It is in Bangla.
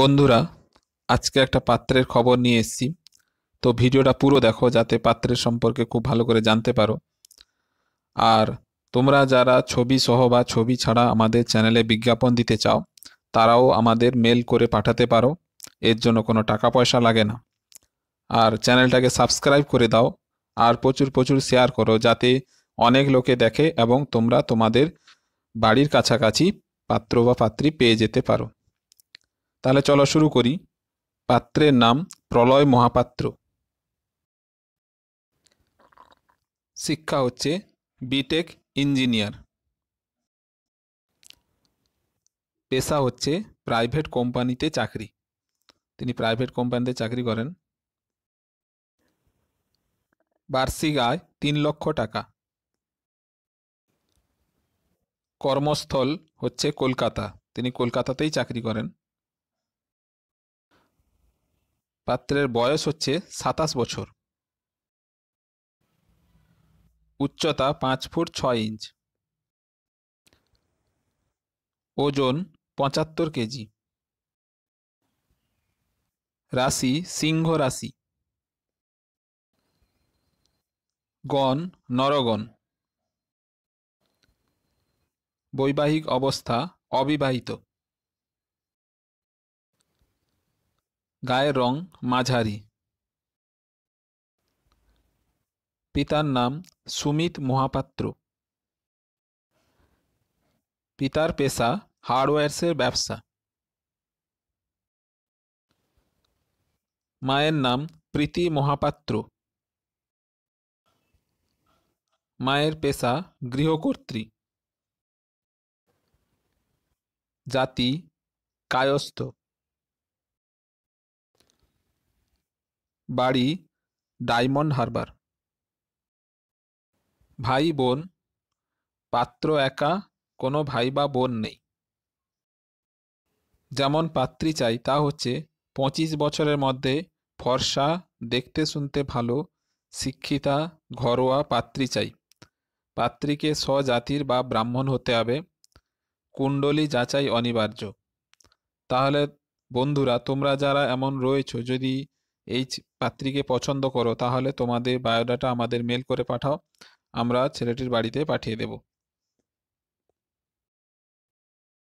বন্ধুরা আজকে একটা পাত্রের খবর নিয়ে এসেছি তো ভিডিওটা পুরো দেখো যাতে পাত্রের সম্পর্কে খুব ভালো করে জানতে পারো আর তোমরা যারা ছবি সহ বা ছবি ছাড়া আমাদের চ্যানেলে বিজ্ঞাপন দিতে চাও তারাও আমাদের মেল করে পাঠাতে পারো এর জন্য কোনো টাকা পয়সা লাগে না আর চ্যানেলটাকে সাবস্ক্রাইব করে দাও আর প্রচুর প্রচুর শেয়ার করো যাতে অনেক লোকে দেখে এবং তোমরা তোমাদের বাড়ির কাছাকাছি পাত্র বা পাত্রী পেয়ে যেতে পারো তাহলে চলো শুরু করি পাত্রের নাম প্রলয় মহাপাত্র শিক্ষা হচ্ছে বিটেক ইঞ্জিনিয়ার পেশা হচ্ছে প্রাইভেট কোম্পানিতে চাকরি তিনি প্রাইভেট কোম্পানিতে চাকরি করেন বার্ষিক আয় তিন লক্ষ টাকা কর্মস্থল হচ্ছে কলকাতা তিনি কলকাতাতেই চাকরি করেন পাত্রের বয়স হচ্ছে সাতাশ বছর উচ্চতা পাঁচ ফুট ছয় ইঞ্চ ওজন পঁচাত্তর কেজি রাশি সিংহ রাশি গণ নরগণ বৈবাহিক অবস্থা অবিবাহিত গায়ের রং মাঝারি পিতার নাম সুমিত মহাপাত্র পিতার পেশা হার্ডওয়্যার্সের ব্যবসা মায়ের নাম প্রীতি মহাপাত্র মায়ের পেশা গৃহকর্ত্রী জাতি কায়স্থ বাড়ি ডায়মন্ড হারবার ভাই বোন পাত্র একা কোনো ভাই বা বোন নেই যেমন পাত্রী চাই তা হচ্ছে পঁচিশ বছরের মধ্যে ফর্সা দেখতে শুনতে ভালো শিক্ষিতা ঘরোয়া পাত্রী চাই পাত্রীকে স্বজাতির বা ব্রাহ্মণ হতে হবে কুণ্ডলী যাচাই অনিবার্য তাহলে বন্ধুরা তোমরা যারা এমন রয়েছো যদি এই পাত্রীকে পছন্দ করো তাহলে তোমাদের বায়োডাটা আমাদের মেল করে পাঠাও আমরা ছেলেটির বাড়িতে পাঠিয়ে দেব